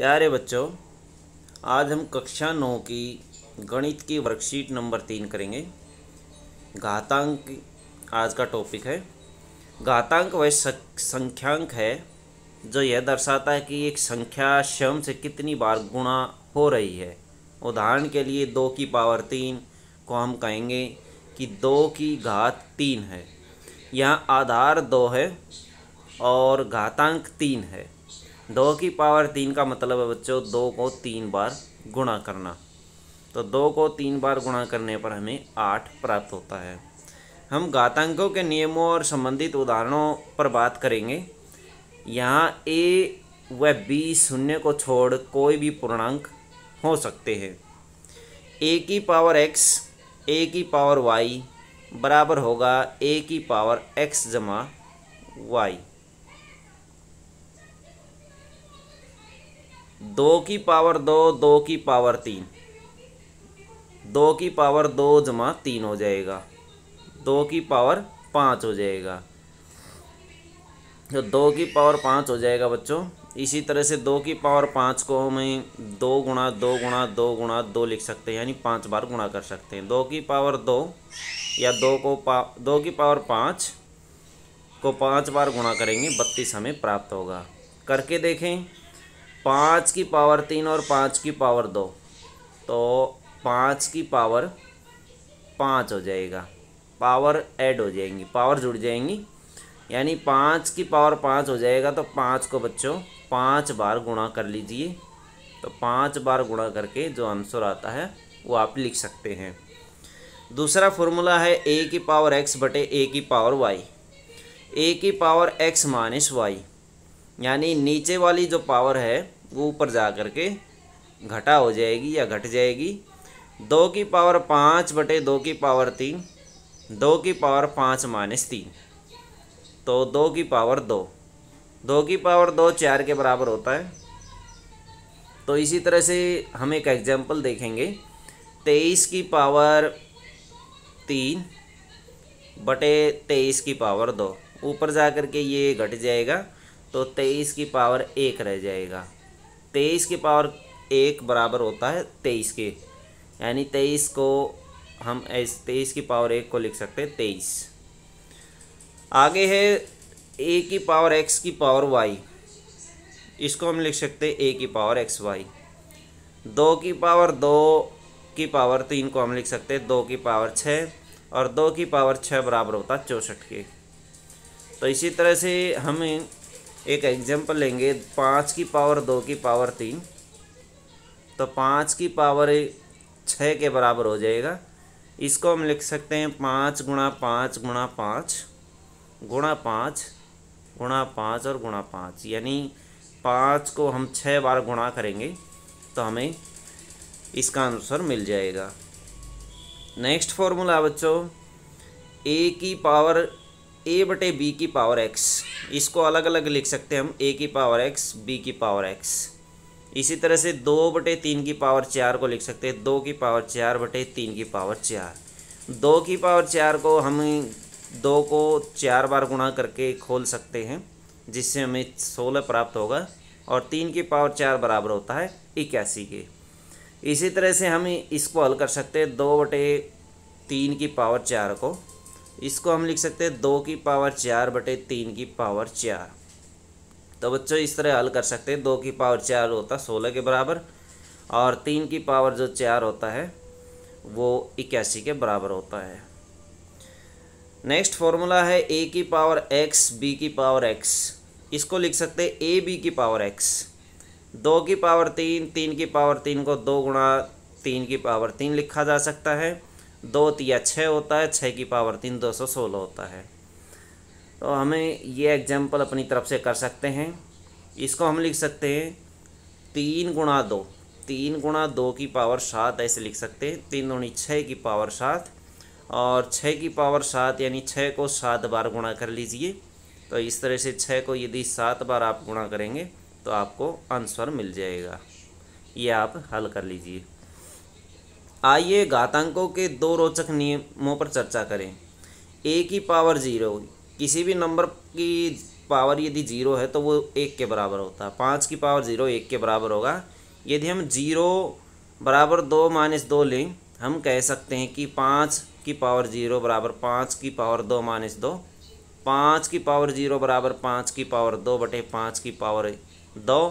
प्यारे बच्चों आज हम कक्षा नौ की गणित की वर्कशीट नंबर तीन करेंगे घातांक आज का टॉपिक है घातांक वह संख्यांक है जो यह दर्शाता है कि एक संख्या शम से कितनी बार गुणा हो रही है उदाहरण के लिए दो की पावर तीन को हम कहेंगे कि दो की घात तीन है यहाँ आधार दो है और घातांक तीन है दो की पावर तीन का मतलब है बच्चों दो को तीन बार गुणा करना तो दो को तीन बार गुणा करने पर हमें आठ प्राप्त होता है हम घातांकों के नियमों और संबंधित उदाहरणों पर बात करेंगे यहाँ ए व बी शून्य को छोड़ कोई भी पूर्णांक हो सकते हैं ए की पावर एक्स ए की पावर वाई बराबर होगा ए की पावर एक्स जमा वाई दो की पावर दो दो की पावर तीन दो की पावर दो जमा तीन हो जाएगा दो की पावर पाँच हो जाएगा तो दो की पावर पाँच हो जाएगा बच्चों इसी तरह से दो की पावर पाँच को हम दो गुणा दो गुणा दो गुणा दो लिख सकते हैं यानी पाँच बार गुणा कर सकते हैं दो की पावर दो या दो को पा दो की पावर पाँच को पाँच बार गुणा करेंगे बत्तीस हमें प्राप्त होगा करके देखें पाँच की पावर तीन और पाँच की पावर दो तो पाँच की पावर पाँच हो जाएगा पावर ऐड हो जाएंगी पावर जुड़ जाएंगी यानी पाँच की पावर पाँच हो जाएगा तो पाँच को बच्चों पाँच बार गुणा कर लीजिए तो पाँच बार गुणा करके जो आंसर आता है वो आप लिख सकते हैं दूसरा फॉर्मूला है ए की पावर एक्स बटे ए की पावर वाई ए की पावर एक्स माइनस वाई यानी नीचे वाली जो पावर है वो ऊपर जा कर के घटा हो जाएगी या घट जाएगी दो की पावर पाँच बटे दो की पावर तीन दो की पावर पाँच माइनस तीन तो दो की पावर दो दो की पावर दो चार के बराबर होता है तो इसी तरह से हम एक एग्जाम्पल देखेंगे तेईस की पावर तीन बटे तेईस की पावर दो ऊपर जा कर के ये घट जाएगा तो तेईस की पावर एक रह जाएगा तेईस की पावर एक बराबर होता है तेईस के यानी तेईस को हम तेईस की पावर एक को लिख सकते हैं तेईस आगे है ए की पावर एक्स की पावर वाई इसको हम लिख सकते हैं ए की पावर एक्स वाई दो की पावर दो की पावर तीन को हम लिख सकते हैं दो की पावर छः और दो की पावर छः बराबर होता है चौंसठ के तो इसी तरह से हमें एक एग्जाम्पल लेंगे पाँच की पावर दो की पावर तीन तो पाँच की पावर छः के बराबर हो जाएगा इसको हम लिख सकते हैं पाँच गुणा पाँच गुणा पाँच गुणा पाँच गुणा पाँच और गुणा पाँच यानी पाँच को हम छः बार गुणा करेंगे तो हमें इसका आंसर मिल जाएगा नेक्स्ट फॉर्मूला बच्चों ए की पावर ए बटे बी की पावर एक्स इसको अलग अलग लिख सकते हैं हम ए की पावर एक्स बी की पावर एक्स इसी तरह से दो बटे तीन की पावर चार को लिख सकते हैं दो की पावर चार बटे तीन की पावर चार दो की पावर चार को हम दो को चार बार गुणा करके खोल सकते हैं जिससे हमें सोलह प्राप्त होगा और तीन की पावर चार बराबर होता है इक्यासी के इसी तरह से हम इसको हल कर सकते हैं दो बटे तीन की पावर चार को इसको हम लिख सकते हैं दो की पावर चार बटे तीन की पावर चार तो बच्चों इस तरह हल कर सकते हैं दो की पावर चार होता है सोलह के बराबर और तीन की पावर जो चार होता है वो इक्यासी के बराबर होता है नेक्स्ट फॉर्मूला है ए की पावर एक्स बी की पावर एक्स इसको लिख सकते हैं ए बी की पावर एक्स दो की पावर तीन तीन की पावर तीन को दो गुणा तीन की पावर तीन लिखा जा सकता है दो तिया छः होता है छः की पावर तीन दो सौ सोलह होता है तो हमें ये एग्जाम्पल अपनी तरफ से कर सकते हैं इसको हम लिख सकते हैं तीन गुणा दो तीन गुणा दो की पावर सात ऐसे लिख सकते हैं तीन गुणी छः की पावर सात और छः की पावर सात यानी छः को सात बार गुणा कर लीजिए तो इस तरह से छः को यदि सात बार आप गुणा करेंगे तो आपको आंसर मिल जाएगा ये आप हल कर लीजिए आइए घातांकों के दो रोचक नियमों पर चर्चा करें ए की पावर जीरो किसी भी नंबर की पावर यदि जीरो है तो वो एक के बराबर होता है पाँच की पावर जीरो एक के बराबर होगा यदि हम जीरो बराबर दो माइनस दो लें हम कह सकते हैं कि पाँच की पावर जीरो बराबर पाँच की पावर दो माइनस दो पाँच की पावर जीरो बराबर पाँच की पावर दो बटे पाँच की पावर दो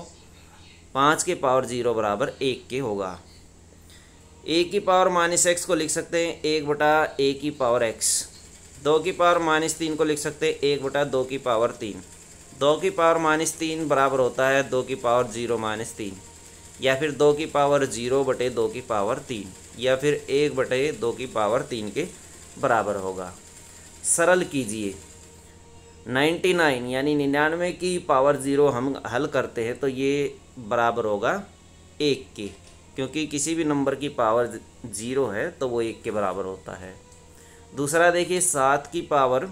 पाँच के पावर जीरो बराबर एक के होगा ए की पावर माइनस एक्स को लिख सकते हैं एक बटा ए की पावर एक्स दो की पावर माइनस तीन को लिख सकते हैं एक बटा दो की पावर तीन दो की पावर माइनस तीन बराबर होता है दो की पावर जीरो माइनस तीन या फिर दो की पावर जीरो बटे दो की पावर तीन या फिर एक बटे दो की पावर तीन के बराबर होगा सरल कीजिए नाइन्टी नाइन यानी निन्यानवे की पावर ज़ीरो हम हल करते हैं तो ये बराबर होगा एक के क्योंकि किसी भी नंबर की पावर ज़ीरो है तो वो एक के बराबर होता है दूसरा देखिए सात की पावर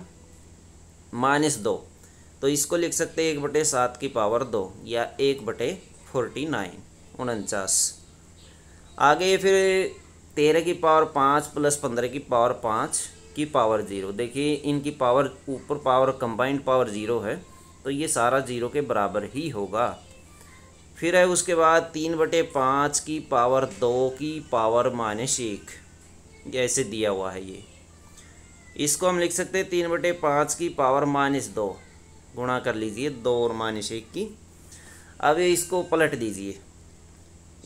माइनस दो तो इसको लिख सकते हैं एक बटे सात की पावर दो या एक बटे फोर्टी नाइन उनचास आगे फिर तेरह की पावर पाँच प्लस पंद्रह की पावर पाँच की पावर ज़ीरो देखिए इनकी पावर ऊपर पावर कंबाइंड पावर ज़ीरो है तो ये सारा ज़ीरो के बराबर ही होगा फिर है उसके बाद तीन बटे पाँच की पावर दो की पावर माइनस एक ऐसे दिया हुआ है ये इसको हम लिख सकते हैं तीन बटे पाँच की पावर माइनस दो गुणा कर लीजिए दो और माइनस एक की अब ये इसको पलट दीजिए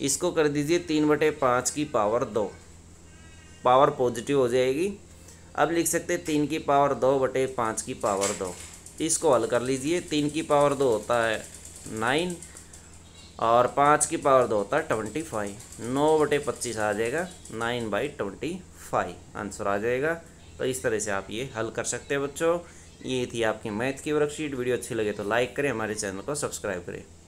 इसको कर दीजिए तीन बटे पाँच की पावर दो पावर पॉजिटिव हो जाएगी अब लिख सकते हैं तीन की पावर दो बटे पाँच की पावर दो इसको हल कर लीजिए तीन की पावर दो होता है नाइन और पाँच की पावर दो होता है ट्वेंटी फाइव नौ बटे पच्चीस आ जाएगा nine by twenty five answer आ जाएगा तो इस तरह से आप ये हल कर सकते हैं बच्चों ये थी आपकी मैथ की वर्कशीट वीडियो अच्छी लगे तो लाइक करें हमारे चैनल को सब्सक्राइब करें